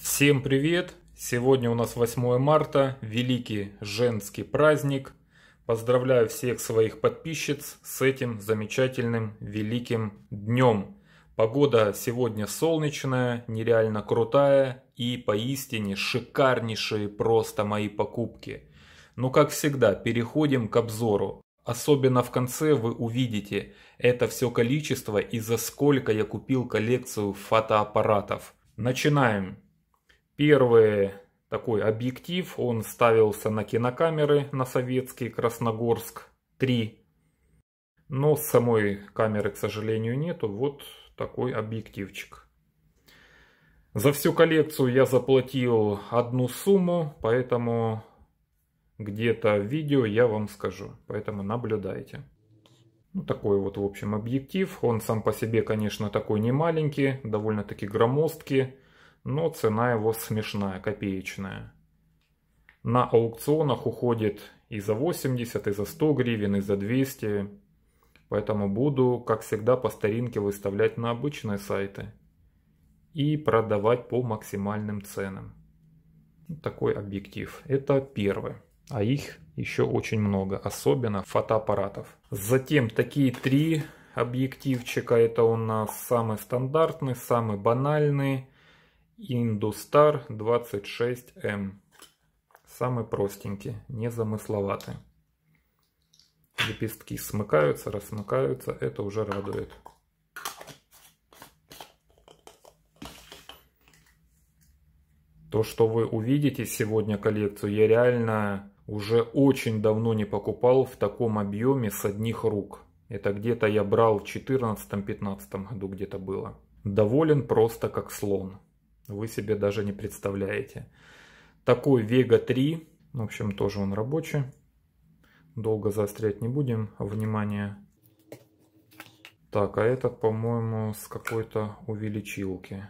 Всем привет! Сегодня у нас 8 марта, великий женский праздник. Поздравляю всех своих подписчиц с этим замечательным великим днем. Погода сегодня солнечная, нереально крутая и поистине шикарнейшие просто мои покупки. Но ну, как всегда, переходим к обзору. Особенно в конце вы увидите это все количество и за сколько я купил коллекцию фотоаппаратов. Начинаем. Первый такой объектив, он ставился на кинокамеры на советский Красногорск-3. Но самой камеры, к сожалению, нету. Вот такой объективчик. За всю коллекцию я заплатил одну сумму, поэтому где-то в видео я вам скажу. Поэтому наблюдайте. Ну, такой вот, в общем, объектив. Он сам по себе, конечно, такой не маленький, довольно-таки громоздкий но цена его смешная, копеечная. На аукционах уходит и за 80, и за 100 гривен, и за 200. Поэтому буду, как всегда, по старинке выставлять на обычные сайты. И продавать по максимальным ценам. Вот такой объектив. Это первый. А их еще очень много, особенно фотоаппаратов. Затем такие три объективчика. Это у нас самый стандартный, самый банальный. Индустар 26М. Самый простенький, незамысловатый. Лепестки смыкаются, рассмыкаются, это уже радует. То, что вы увидите сегодня коллекцию, я реально уже очень давно не покупал в таком объеме с одних рук. Это где-то я брал в 14-15 году где-то было. Доволен просто как слон вы себе даже не представляете. Такой Vega 3, в общем, тоже он рабочий. Долго заострять не будем, внимание. Так, а этот, по-моему, с какой-то увеличилки.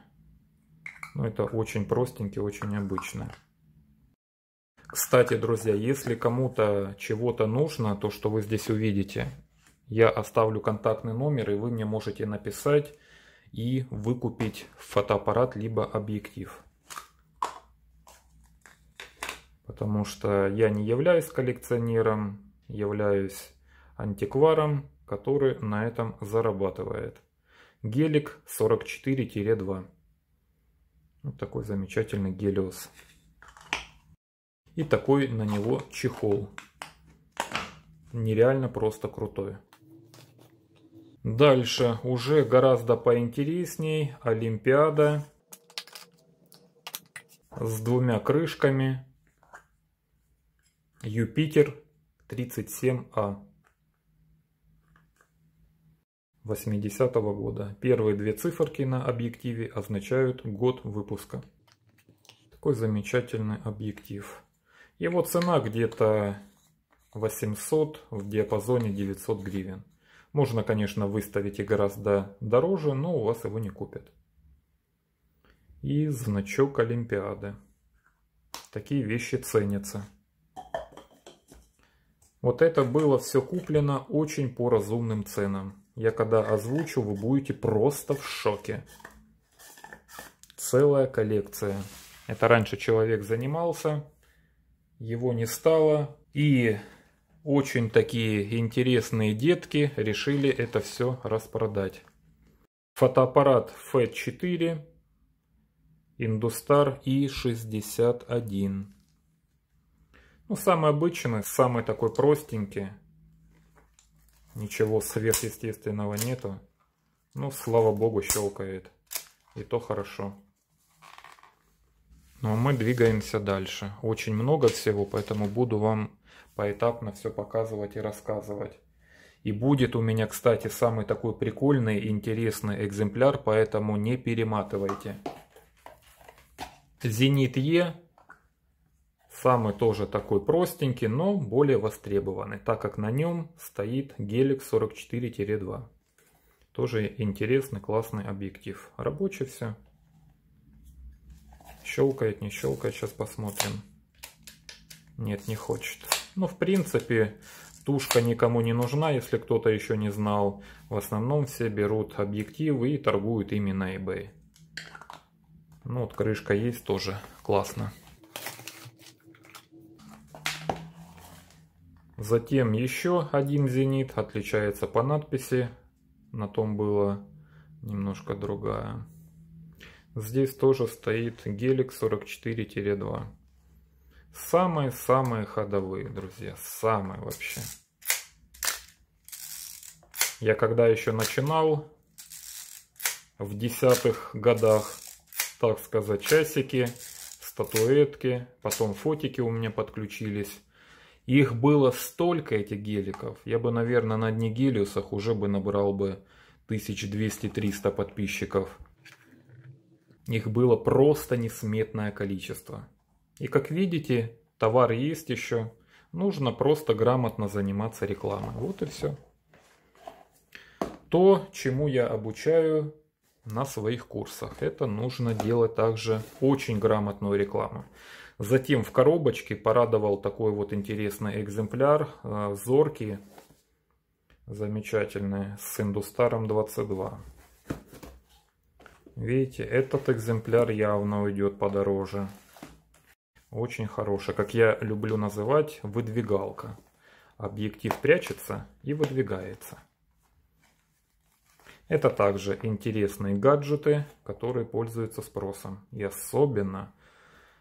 Но ну, это очень простенький, очень обычный. Кстати, друзья, если кому-то чего-то нужно, то, что вы здесь увидите, я оставлю контактный номер, и вы мне можете написать и выкупить фотоаппарат либо объектив. Потому что я не являюсь коллекционером, являюсь антикваром, который на этом зарабатывает. Гелик 44-2. Вот такой замечательный гелиос. И такой на него чехол. Нереально просто крутой. Дальше уже гораздо поинтересней Олимпиада с двумя крышками Юпитер 37А 80 -го года. Первые две циферки на объективе означают год выпуска. Такой замечательный объектив. Его цена где-то 800 в диапазоне 900 гривен. Можно, конечно, выставить и гораздо дороже, но у вас его не купят. И значок Олимпиады. Такие вещи ценятся. Вот это было все куплено очень по разумным ценам. Я когда озвучу, вы будете просто в шоке. Целая коллекция. Это раньше человек занимался, его не стало. И очень такие интересные детки решили это все распродать. Фотоаппарат F4, Индустар И61. Ну, самый обычный, самый такой простенький. Ничего сверхъестественного нету. Ну, слава богу, щелкает. И то хорошо. Ну, а мы двигаемся дальше. Очень много всего, поэтому буду вам поэтапно все показывать и рассказывать. И будет у меня, кстати, самый такой прикольный и интересный экземпляр, поэтому не перематывайте. Зенит Е самый тоже такой простенький, но более востребованный, так как на нем стоит Гелик 44-2. Тоже интересный, классный объектив. Рабочий все. Щелкает, не щелкает, сейчас посмотрим. Нет, не хочет. Ну, в принципе, тушка никому не нужна, если кто-то еще не знал. В основном все берут объективы и торгуют именно eBay. Ну, вот крышка есть тоже, классно. Затем еще один зенит, отличается по надписи. На том было немножко другая. Здесь тоже стоит гелик 44-2. Самые-самые ходовые, друзья, самые вообще. Я когда еще начинал в десятых годах, так сказать, часики, статуэтки, потом фотики у меня подключились. Их было столько, этих геликов. Я бы, наверное, на Дни гелиусах уже бы набрал бы 1200-300 подписчиков. Их было просто несметное количество. И как видите, товар есть еще. Нужно просто грамотно заниматься рекламой. Вот и все. То, чему я обучаю на своих курсах. Это нужно делать также очень грамотную рекламу. Затем в коробочке порадовал такой вот интересный экземпляр э, Зорки. Замечательный, с Индустаром 22. Видите, этот экземпляр явно уйдет подороже. Очень хорошая, как я люблю называть, выдвигалка. Объектив прячется и выдвигается. Это также интересные гаджеты, которые пользуются спросом. И особенно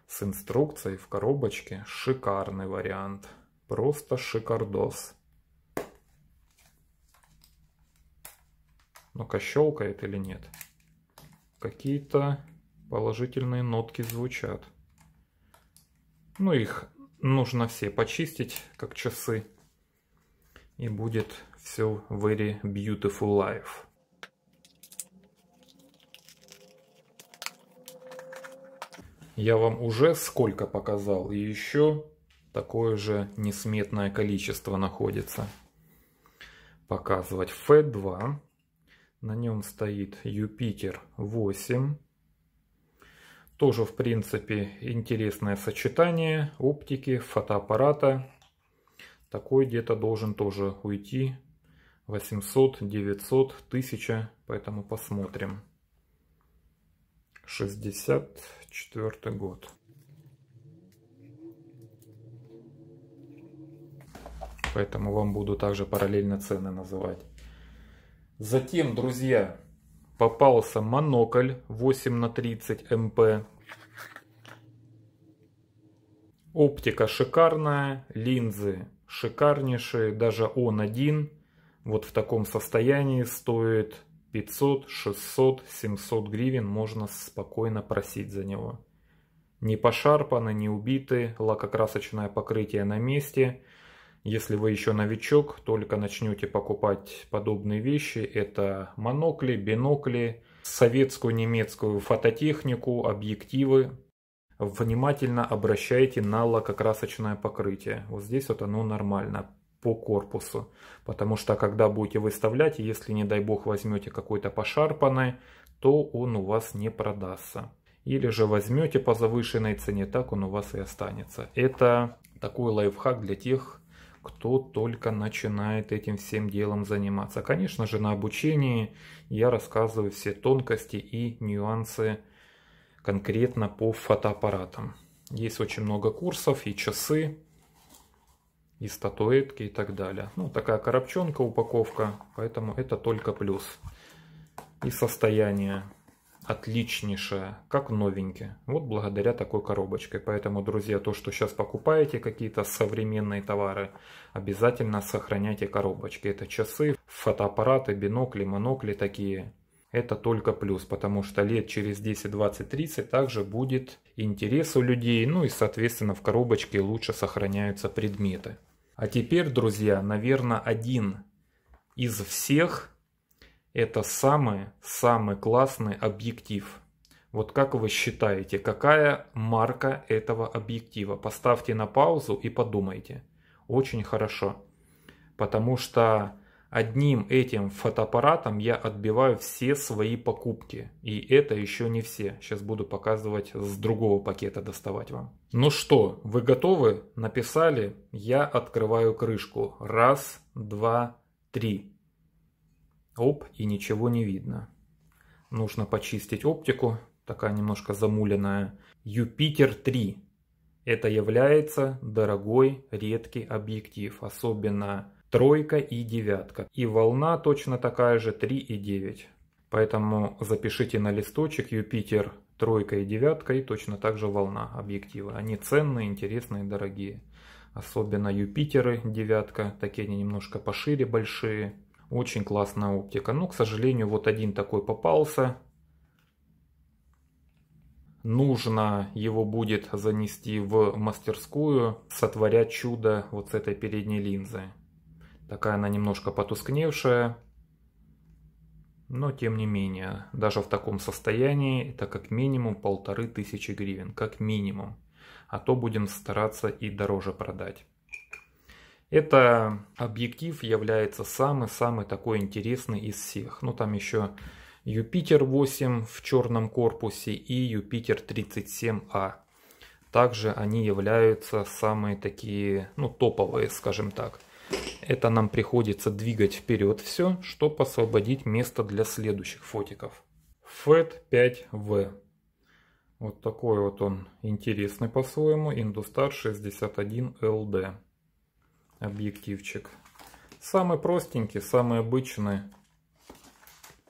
с инструкцией в коробочке шикарный вариант. Просто шикардос. Ну-ка, щелкает или нет? Какие-то положительные нотки звучат. Ну, их нужно все почистить, как часы. И будет все very beautiful life. Я вам уже сколько показал, и еще такое же несметное количество находится. Показывать F2. На нем стоит Юпитер 8. Тоже, в принципе, интересное сочетание оптики, фотоаппарата. Такой где-то должен тоже уйти 800, 900, 1000, поэтому посмотрим. 64 год. Поэтому вам буду также параллельно цены называть. Затем, друзья, попался монокль 8 на 30 МП. Оптика шикарная, линзы шикарнейшие, даже он один вот в таком состоянии стоит 500, 600, 700 гривен, можно спокойно просить за него. Не пошарпано, не убиты, лакокрасочное покрытие на месте – если вы еще новичок, только начнете покупать подобные вещи, это монокли, бинокли, советскую немецкую фототехнику, объективы, внимательно обращайте на лакокрасочное покрытие. Вот здесь вот оно нормально по корпусу, потому что когда будете выставлять, если не дай бог возьмете какой-то пошарпанный, то он у вас не продастся. Или же возьмете по завышенной цене, так он у вас и останется. Это такой лайфхак для тех, кто только начинает этим всем делом заниматься. Конечно же, на обучении я рассказываю все тонкости и нюансы конкретно по фотоаппаратам. Есть очень много курсов и часы, и статуэтки и так далее. Ну, такая коробчонка, упаковка, поэтому это только плюс. И состояние отличнейшая, как новенькая. Вот благодаря такой коробочке. Поэтому, друзья, то, что сейчас покупаете, какие-то современные товары, обязательно сохраняйте коробочки. Это часы, фотоаппараты, бинокли, монокли такие. Это только плюс, потому что лет через 10, 20, 30 также будет интерес у людей. Ну и, соответственно, в коробочке лучше сохраняются предметы. А теперь, друзья, наверное, один из всех это самый-самый классный объектив. Вот как вы считаете, какая марка этого объектива? Поставьте на паузу и подумайте. Очень хорошо. Потому что одним этим фотоаппаратом я отбиваю все свои покупки. И это еще не все. Сейчас буду показывать с другого пакета доставать вам. Ну что, вы готовы? Написали? Я открываю крышку. Раз, два, три. Оп, и ничего не видно. Нужно почистить оптику, такая немножко замуленная. Юпитер 3. Это является дорогой, редкий объектив, особенно тройка и девятка. И волна точно такая же 3 и 9. Поэтому запишите на листочек Юпитер тройка и девятка и точно так же волна объектива. Они ценные, интересные, дорогие. Особенно Юпитеры девятка, такие они немножко пошире, большие. Очень классная оптика. Но, ну, к сожалению, вот один такой попался. Нужно его будет занести в мастерскую, сотворять чудо вот с этой передней линзы. Такая она немножко потускневшая, но тем не менее, даже в таком состоянии это как минимум полторы тысячи гривен, как минимум. А то будем стараться и дороже продать. Это объектив является самый-самый такой интересный из всех. Ну там еще Юпитер 8 в черном корпусе и Юпитер 37А. Также они являются самые такие, ну топовые, скажем так. Это нам приходится двигать вперед все, чтобы освободить место для следующих фотиков. FET 5V. Вот такой вот он интересный по-своему. Индустар 61LD объективчик. Самый простенький, самый обычный.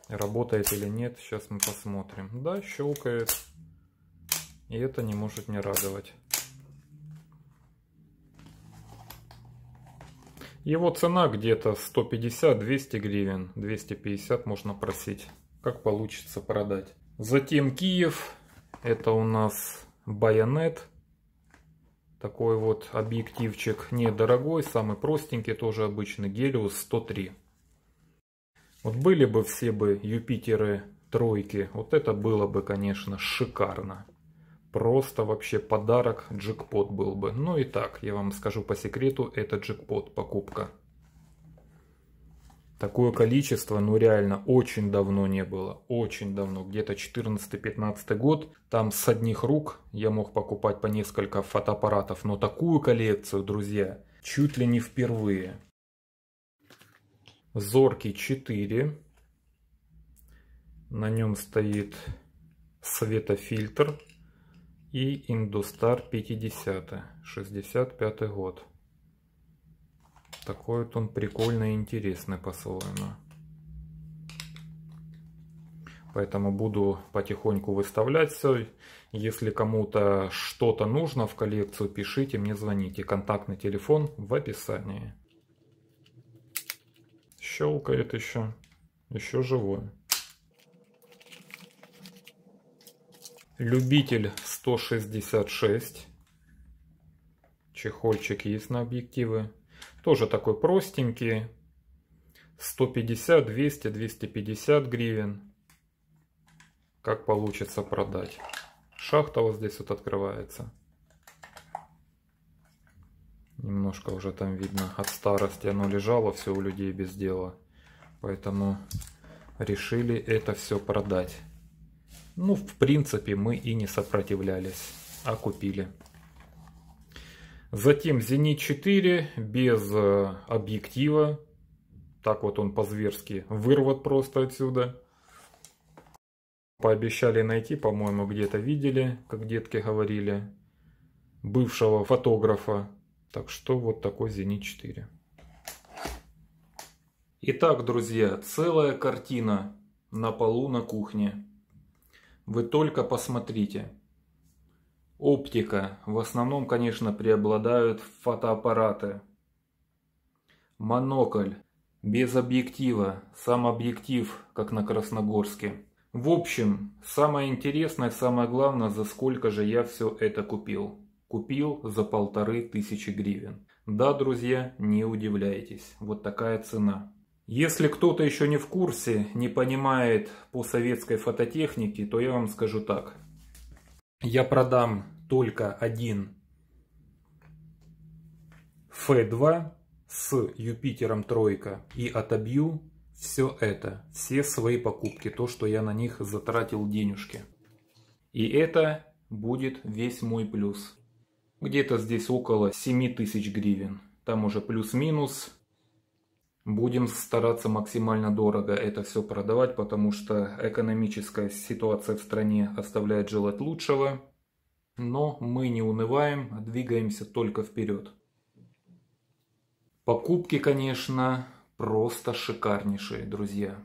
Работает или нет, сейчас мы посмотрим. Да, щелкает. И это не может не радовать. Его цена где-то 150-200 гривен, 250 можно просить, как получится продать. Затем Киев, это у нас байонет такой вот объективчик недорогой, самый простенький, тоже обычный, Гелиус 103. Вот были бы все бы Юпитеры тройки, вот это было бы, конечно, шикарно. Просто вообще подарок, джекпот был бы. Ну и так, я вам скажу по секрету, это джекпот покупка. Такое количество, ну реально, очень давно не было. Очень давно, где-то 14-15 год. Там с одних рук я мог покупать по несколько фотоаппаратов. Но такую коллекцию, друзья, чуть ли не впервые. Зорки 4. На нем стоит светофильтр и Индустар 50, 65 год. Такой вот он прикольный и интересный по-своему. Поэтому буду потихоньку выставлять все. Если кому-то что-то нужно в коллекцию, пишите мне, звоните. Контактный телефон в описании. Щелкает еще. Еще живой. Любитель 166. Чехольчик есть на объективы. Тоже такой простенький. 150, 200, 250 гривен. Как получится продать. Шахта вот здесь вот открывается. Немножко уже там видно от старости оно лежало, все у людей без дела. Поэтому решили это все продать. Ну, в принципе, мы и не сопротивлялись, а купили. Затем Зенит 4 без э, объектива. Так вот он по-зверски вырвут просто отсюда. Пообещали найти, по-моему, где-то видели, как детки говорили, бывшего фотографа. Так что вот такой Зенит 4. Итак, друзья, целая картина на полу на кухне. Вы только посмотрите. Оптика. В основном, конечно, преобладают фотоаппараты. Монокль. Без объектива. Сам объектив, как на Красногорске. В общем, самое интересное, самое главное, за сколько же я все это купил. Купил за полторы тысячи гривен. Да, друзья, не удивляйтесь, вот такая цена. Если кто-то еще не в курсе, не понимает по советской фототехнике, то я вам скажу так я продам только один F2 с Юпитером тройка и отобью все это, все свои покупки, то, что я на них затратил денежки. И это будет весь мой плюс. Где-то здесь около 7000 гривен. Там уже плюс-минус Будем стараться максимально дорого это все продавать, потому что экономическая ситуация в стране оставляет желать лучшего. Но мы не унываем, двигаемся только вперед. Покупки, конечно, просто шикарнейшие, друзья.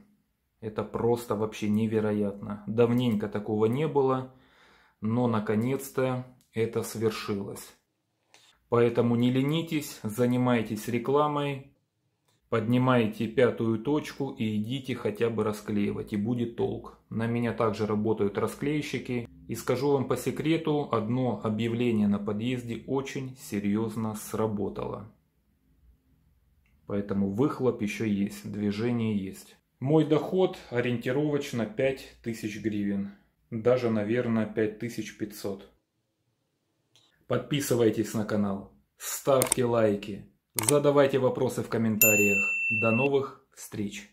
Это просто вообще невероятно. Давненько такого не было, но наконец-то это свершилось. Поэтому не ленитесь, занимайтесь рекламой, Поднимаете пятую точку и идите хотя бы расклеивать, и будет толк. На меня также работают расклейщики. И скажу вам по секрету, одно объявление на подъезде очень серьезно сработало. Поэтому выхлоп еще есть, движение есть. Мой доход ориентировочно 5000 гривен. Даже, наверное, 5500. Подписывайтесь на канал, ставьте лайки. Задавайте вопросы в комментариях. До новых встреч!